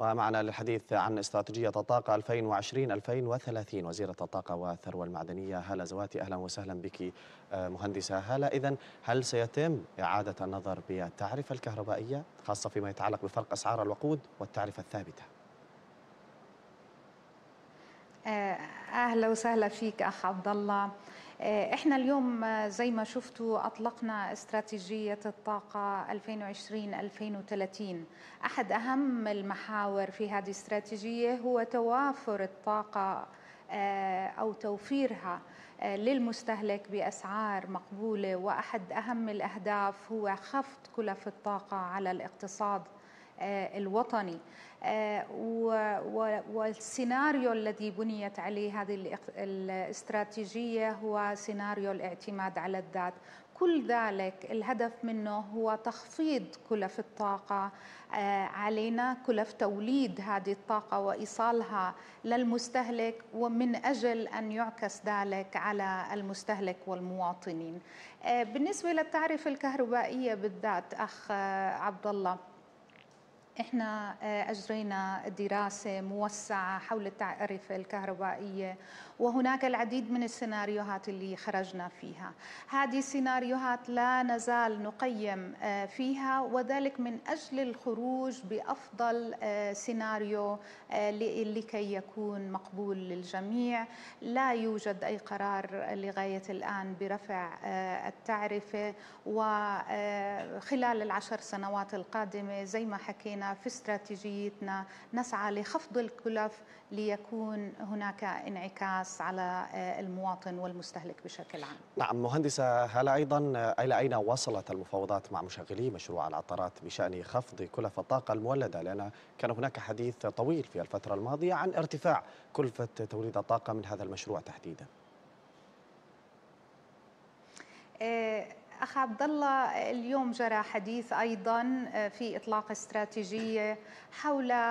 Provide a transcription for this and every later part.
ومعنا للحديث عن استراتيجية الطاقة 2020-2030 وزيرة الطاقة والثروة المعدنية هالة زواتي أهلا وسهلا بك آه، مهندسة هالة إذا هل سيتم إعادة النظر بالتعرفة الكهربائية خاصة فيما يتعلق بفرق أسعار الوقود والتعرفة الثابتة؟ آه، اهلا وسهلا فيك اخ عبد الله آه، احنا اليوم آه، زي ما شفتوا اطلقنا استراتيجيه الطاقه 2020 2030 احد اهم المحاور في هذه الاستراتيجيه هو توافر الطاقه آه، او توفيرها للمستهلك باسعار مقبوله واحد اهم الاهداف هو خفض كلف الطاقه على الاقتصاد آه، الوطني آه، والسيناريو الذي بنيت عليه هذه الاستراتيجية هو سيناريو الاعتماد على الذات كل ذلك الهدف منه هو تخفيض كلف الطاقة آه، علينا كلف توليد هذه الطاقة وإيصالها للمستهلك ومن أجل أن يعكس ذلك على المستهلك والمواطنين بالنسبة للتعرف الكهربائية بالذات أخ عبد الله احنا آه، اجرينا دراسه موسعه حول التعرفه الكهربائيه وهناك العديد من السيناريوهات اللي خرجنا فيها هذه السيناريوهات لا نزال نقيم آه، فيها وذلك من اجل الخروج بافضل آه، سيناريو لكي يكون مقبول للجميع لا يوجد اي قرار لغايه الان برفع التعرفه وخلال العشر سنوات القادمه زي ما حكينا في استراتيجيتنا نسعى لخفض الكلف ليكون هناك انعكاس على آه، المواطن والمستهلك بشكل عام نعم مهندسة هل أيضا آه، إلى أين وصلت المفاوضات مع مشغلي مشروع العطارات بشأن خفض كلف الطاقة المولدة لأن كان هناك حديث طويل في الفترة الماضية عن ارتفاع كلفة توليد الطاقة من هذا المشروع تحديدا آه، اخ عبد الله اليوم جرى حديث ايضا آه، في اطلاق استراتيجيه حول آه،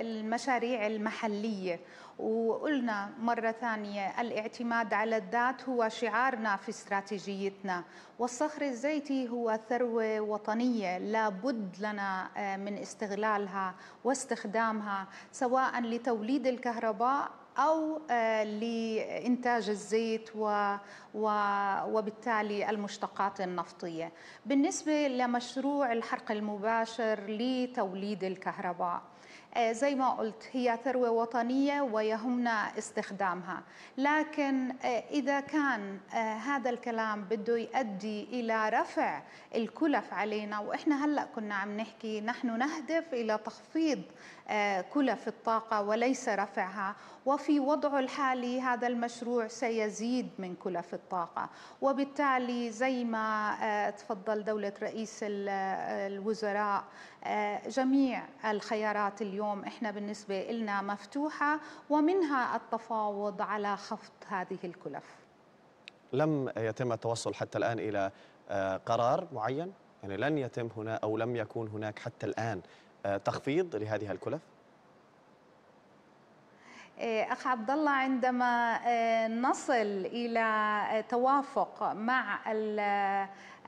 المشاريع المحليه وقلنا مرة ثانية الاعتماد على الذات هو شعارنا في استراتيجيتنا والصخر الزيتي هو ثروة وطنية لابد لنا آه، من استغلالها واستخدامها سواء لتوليد الكهرباء أو آه، لإنتاج الزيت و وبالتالي المشتقات النفطية بالنسبة لمشروع الحرق المباشر لتوليد الكهرباء آه، زي ما قلت هي ثروة وطنية ويهمنا استخدامها لكن آه، إذا كان آه، هذا الكلام بده يؤدي إلى رفع الكلف علينا وإحنا هلأ كنا عم نحكي نحن نهدف إلى تخفيض كلف الطاقة وليس رفعها وفي وضعه الحالي هذا المشروع سيزيد من كلف الطاقة وبالتالي زي ما تفضل دولة رئيس الوزراء جميع الخيارات اليوم اليوم احنا بالنسبه لنا مفتوحه ومنها التفاوض على خفض هذه الكلف. لم يتم التوصل حتى الان الى آه، قرار معين يعني لن يتم هنا او لم يكون هناك حتى الان آه، تخفيض لهذه الكلف؟ آه، اخ عبد الله عندما آه، نصل الى آه، توافق مع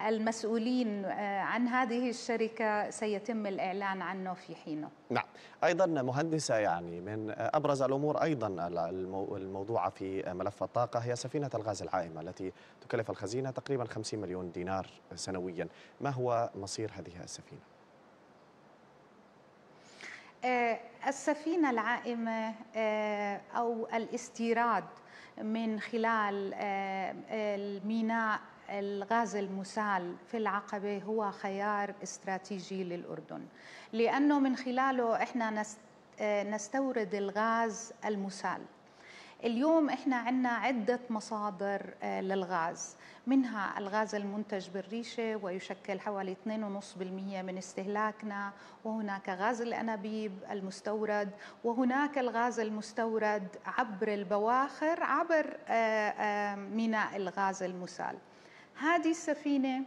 المسؤولين عن هذه الشركه سيتم الاعلان عنه في حينه. نعم، ايضا مهندسه يعني من ابرز الامور ايضا الموضوعه في ملف الطاقه هي سفينه الغاز العائمه التي تكلف الخزينه تقريبا 50 مليون دينار سنويا، ما هو مصير هذه السفينه؟ آه، السفينة العائمة آه، أو الاستيراد من خلال الميناء آه، الغاز المسال في العقبة هو خيار استراتيجي للأردن لأنه من خلاله إحنا نستورد الغاز المسال اليوم احنا عندنا عدة مصادر آه، للغاز منها الغاز المنتج بالريشة ويشكل حوالي 2.5% من استهلاكنا وهناك غاز الأنابيب المستورد وهناك الغاز المستورد عبر البواخر عبر آه، آه، ميناء الغاز المسال هذه السفينة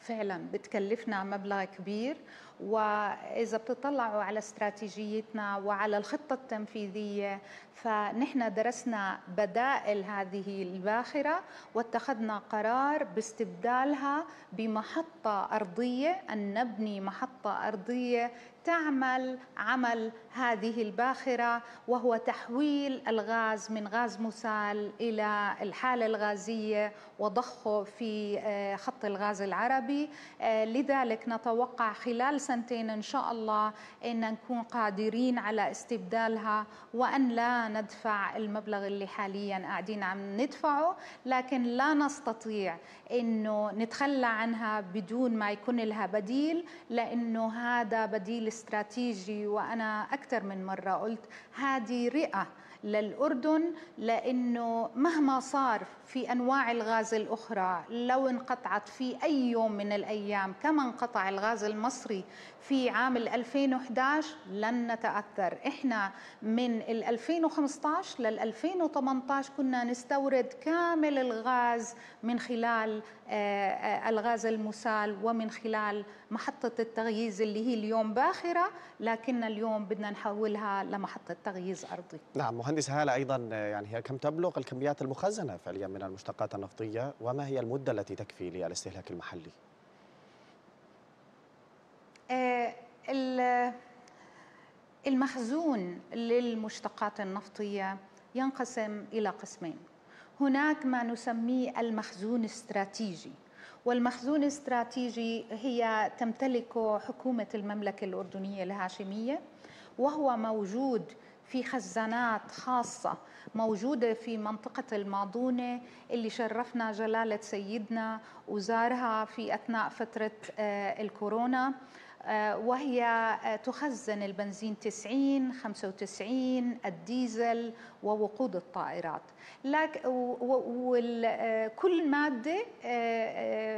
فعلا بتكلفنا مبلغ كبير وإذا بتطلعوا على استراتيجيتنا وعلى الخطة التنفيذية فنحن درسنا بدائل هذه الباخرة واتخذنا قرار باستبدالها بمحطة أرضية أن نبني محطة أرضية تعمل عمل هذه الباخرة وهو تحويل الغاز من غاز مسال إلى الحالة الغازية وضخه في آه، خط الغاز العربي آه، لذلك نتوقع خلال سنة سنتين إن شاء الله أن نكون قادرين على استبدالها وأن لا ندفع المبلغ اللي حاليا قاعدين عم ندفعه لكن لا نستطيع أنه نتخلى عنها بدون ما يكون لها بديل لأنه هذا بديل استراتيجي وأنا أكثر من مرة قلت هذه رئة للأردن لأنه مهما صار في أنواع الغاز الأخرى لو انقطعت في أي يوم من الأيام كما انقطع الغاز المصري في عام 2011 لن نتأثر إحنا من 2015 لل 2018 كنا نستورد كامل الغاز من خلال آه، آه، الغاز المسال ومن خلال محطة التغييز اللي هي اليوم باخرة لكن اليوم بدنا نحولها لمحطة تغييز أرضي نعم مهندس هالة أيضا آه، يعني هي كم تبلغ الكميات المخزنة فعليا من المشتقات النفطية وما هي المدة التي تكفي للاستهلاك المحلي؟ المخزون للمشتقات النفطية ينقسم إلى قسمين هناك ما نسميه المخزون الاستراتيجي والمخزون الاستراتيجي هي تمتلكه حكومة المملكة الأردنية الهاشمية وهو موجود في خزانات خاصة موجودة في منطقة الماضونة اللي شرفنا جلالة سيدنا وزارها في أثناء فترة آه، الكورونا آه، وهي آه، تخزن البنزين 90 95 الديزل ووقود الطائرات وكل آه، مادة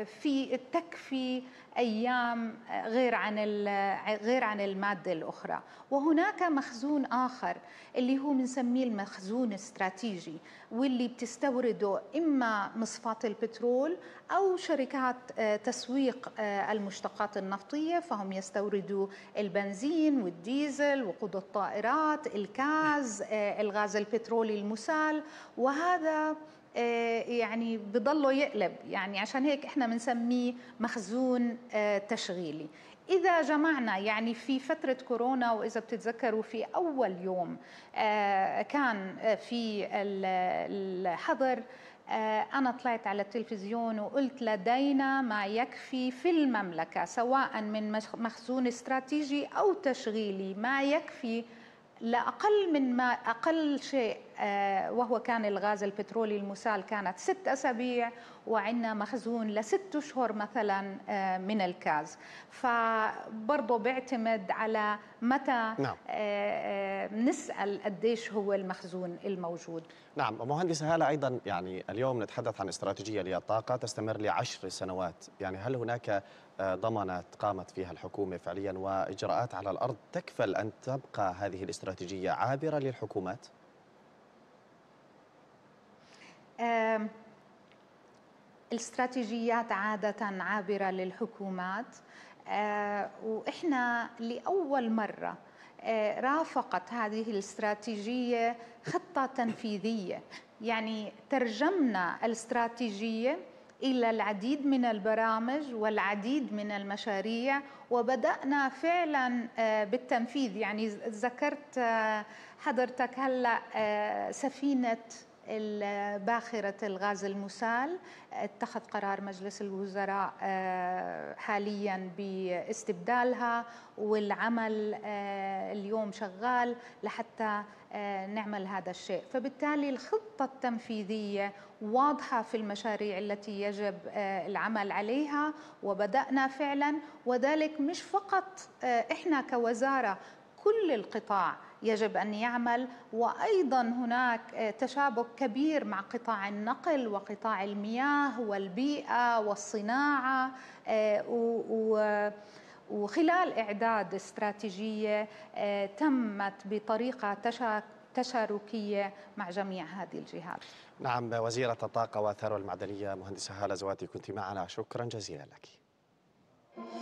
في تكفي ايام آه، غير عن آه، غير عن الماده الاخرى وهناك مخزون اخر اللي هو بنسميه المخزون الاستراتيجي واللي بتستورده اما مصفات البترول او شركات آه، تسويق المشتقات النفطيه فهم يستوردوا البنزين والديزل وقود الطائرات الكاز الغاز البترولي المسال وهذا آه، يعني بضله يقلب يعني عشان هيك احنا بنسميه مخزون آه، تشغيلي إذا جمعنا يعني في فترة كورونا وإذا بتتذكروا في أول يوم آه، كان في الحظر أنا طلعت على التلفزيون وقلت لدينا ما يكفي في المملكة سواء من مخزون استراتيجي أو تشغيلي ما يكفي لأقل من ما أقل شيء آه، وهو كان الغاز البترولي المسال كانت ست أسابيع وعندنا مخزون لست أشهر مثلا آه، من الكاز فبرضه بيعتمد على متى نعم. آه، نسأل قديش هو المخزون الموجود نعم مهندسة هالة أيضا يعني اليوم نتحدث عن استراتيجية للطاقة تستمر لعشر سنوات يعني هل هناك ضمانات قامت فيها الحكومة فعليا وإجراءات على الأرض تكفل أن تبقى هذه الاستراتيجية عابرة للحكومات؟ الاستراتيجيات عادة عابرة للحكومات آه، وإحنا لأول مرة آه، رافقت هذه الاستراتيجية خطة تنفيذية يعني ترجمنا الاستراتيجية إلى العديد من البرامج والعديد من المشاريع وبدأنا فعلا آه، بالتنفيذ يعني ذكرت حضرتك هلأ سفينة باخرة الغاز المسال اتخذ قرار مجلس الوزراء آه، حاليا باستبدالها والعمل آه، اليوم شغال لحتى آه، نعمل هذا الشيء فبالتالي الخطة التنفيذية واضحة في المشاريع التي يجب العمل عليها وبدأنا فعلا وذلك مش فقط إحنا كوزارة كل القطاع يجب أن يعمل وأيضا هناك آه، تشابك كبير مع قطاع النقل وقطاع المياه والبيئة والصناعة آه، و وخلال إعداد استراتيجية آه، تمت بطريقة تشاك تشاركية مع جميع هذه الجهات نعم وزيرة الطاقة والثروة المعدنية مهندسة هالة زواتي كنت معنا شكرا جزيلا لك